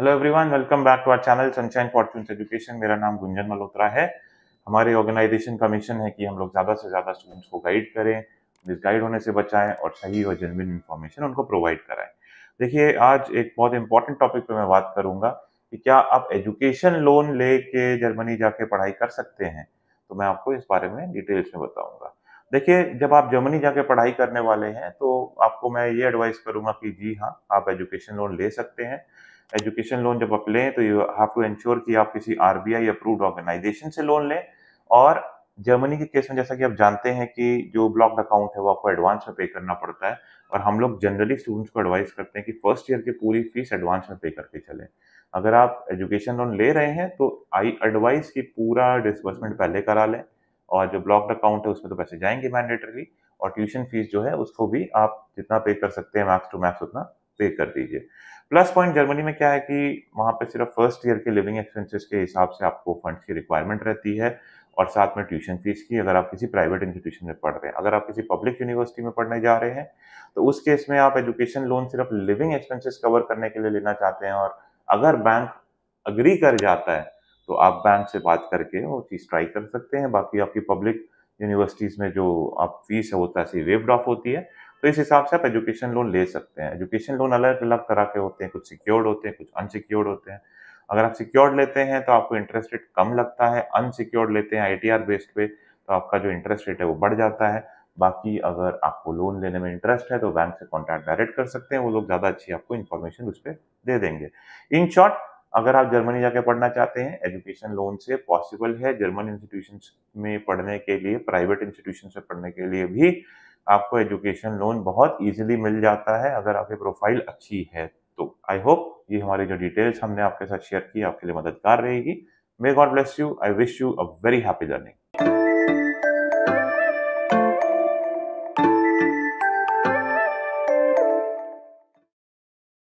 hello everyone welcome back to our channel Sunshine Fortune Education मेरा नाम गुंजन मल्होत्रा है हमारे ऑर्गेनाइजेशन का मिशन है कि हम लोग ज़्यादा से ज़्यादा स्टूडेंट्स को गाइड करें मिसगाइड होने से बचाएं और सही और जेनविन इन्फॉर्मेशन उनको प्रोवाइड कराएं देखिए आज एक बहुत इंपॉर्टेंट टॉपिक पर मैं बात करूँगा कि क्या आप एजुकेशन लोन ले के जर्मनी जाके पढ़ाई कर सकते हैं तो मैं आपको इस बारे में डिटेल्स में बताऊँगा देखिए जब आप जर्मनी जाके पढ़ाई करने वाले हैं तो आपको मैं ये एडवाइस करूँगा कि जी हाँ आप एजुकेशन लोन ले सकते हैं एजुकेशन लोन जब आप लें तो यू हैव टू इंश्योर कि आप किसी आरबीआई अप्रूव्ड ऑर्गेनाइजेशन से लोन लें और जर्मनी के केस में जैसा कि आप जानते हैं कि जो ब्लॉक्ड अकाउंट है वो आपको एडवांस में पे करना पड़ता है और हम लोग जनरली स्टूडेंट्स को एडवाइस करते हैं कि फर्स्ट ईयर की पूरी फीस एडवांस में पे करके चले अगर आप एजुकेशन लोन ले रहे हैं तो आई एडवाइस की पूरा डिसबर्समेंट पहले करा लें और जो ब्लॉक्ड अकाउंट है उसमें तो पैसे जाएंगे मैंडेटरी और ट्यूशन फीस जो है उसको भी आप जितना पे कर सकते हैं मैक्स टू मैक्स उतना पे कर दीजिए प्लस पॉइंट जर्मनी में क्या है कि वहाँ पे सिर्फ फर्स्ट ईयर के लिविंग एक्सपेंसेस के हिसाब से आपको फंड्स की रिक्वायरमेंट रहती है और साथ में ट्यूशन फीस की अगर आप किसी प्राइवेट इंस्टीट्यूशन में पढ़ रहे हैं अगर आप किसी पब्लिक यूनिवर्सिटी में पढ़ने जा रहे हैं तो उस केस में आप एजुकेशन लोन सिर्फ लिविंग एक्सपेंसेस कवर करने के लिए लेना चाहते हैं और अगर बैंक अग्री कर जाता है तो आप बैंक से बात करके वो चीज़ ट्राई कर सकते हैं बाकी आपकी पब्लिक यूनिवर्सिटीज़ में जो आप फीस है वो तैसे वेव्ड ऑफ होती है तो इस हिसाब से आप एजुकेशन लोन ले सकते हैं एजुकेशन लोन अलग अलग तरह के होते हैं कुछ सिक्योर्ड होते हैं कुछ अनसिक्योर्ड होते हैं अगर आप सिक्योर्ड लेते हैं तो आपको इंटरेस्ट रेट कम लगता है अनसिक्योर्ड लेते हैं आई बेस्ड पे तो आपका जो इंटरेस्ट रेट है वो बढ़ जाता है बाकी अगर आपको लोन लेने में इंटरेस्ट है तो बैंक से कॉन्टैक्ट डायरेक्ट कर सकते हैं वो लोग ज़्यादा अच्छी आपको इन्फॉर्मेशन उस पर दे देंगे इन शॉर्ट अगर आप जर्मनी जाके पढ़ना चाहते हैं एजुकेशन लोन से पॉसिबल है जर्मन इंस्टीट्यूशन में पढ़ने के लिए प्राइवेट इंस्टीट्यूशन में पढ़ने के लिए भी आपको एजुकेशन लोन बहुत ईजिली मिल जाता है अगर आपकी प्रोफाइल अच्छी है तो आई होप ये हमारी जो डिटेल्स हमने आपके साथ शेयर की आपके लिए मददगार रहेगी may God bless you I wish you a very happy learning